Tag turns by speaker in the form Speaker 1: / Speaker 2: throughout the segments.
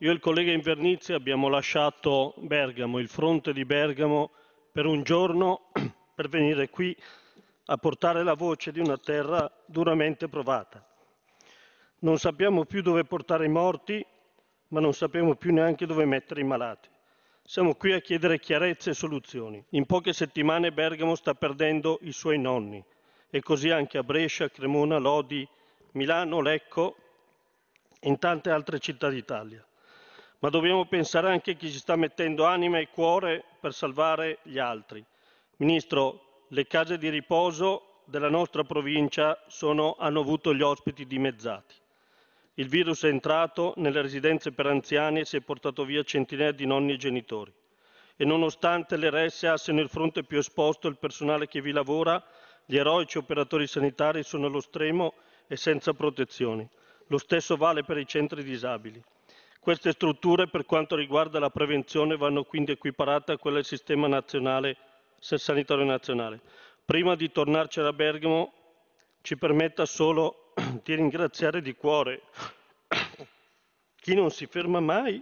Speaker 1: io e il collega Invernizzi abbiamo lasciato Bergamo, il fronte di Bergamo, per un giorno per venire qui a portare la voce di una terra duramente provata. Non sappiamo più dove portare i morti, ma non sappiamo più neanche dove mettere i malati. Siamo qui a chiedere chiarezza e soluzioni. In poche settimane Bergamo sta perdendo i suoi nonni e così anche a Brescia, Cremona, Lodi, Milano, Lecco e in tante altre città d'Italia ma dobbiamo pensare anche a chi ci sta mettendo anima e cuore per salvare gli altri. Ministro, le case di riposo della nostra provincia sono, hanno avuto gli ospiti dimezzati. Il virus è entrato nelle residenze per anziani e si è portato via centinaia di nonni e genitori. E nonostante le RSA siano il fronte più esposto e il personale che vi lavora, gli eroici operatori sanitari sono allo stremo e senza protezioni. Lo stesso vale per i centri disabili. Queste strutture per quanto riguarda la prevenzione vanno quindi equiparate a quelle del sistema nazionale, sanitario nazionale. Prima di tornarcene a Bergamo ci permetta solo di ringraziare di cuore chi non si ferma mai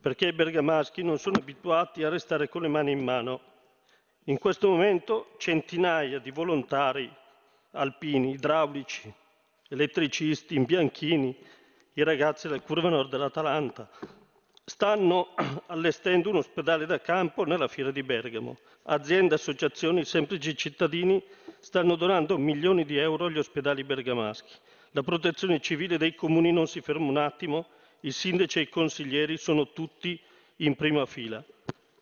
Speaker 1: perché i bergamaschi non sono abituati a restare con le mani in mano. In questo momento centinaia di volontari alpini, idraulici, elettricisti, imbianchini, i ragazzi del Curve Nord dell'Atalanta. Stanno allestendo un ospedale da campo nella fiera di Bergamo. Aziende, associazioni, semplici cittadini stanno donando milioni di euro agli ospedali bergamaschi. La protezione civile dei comuni non si ferma un attimo, i sindaci e i consiglieri sono tutti in prima fila.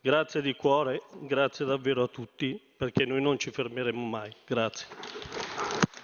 Speaker 1: Grazie di cuore, grazie davvero a tutti, perché noi non ci fermeremo mai. Grazie.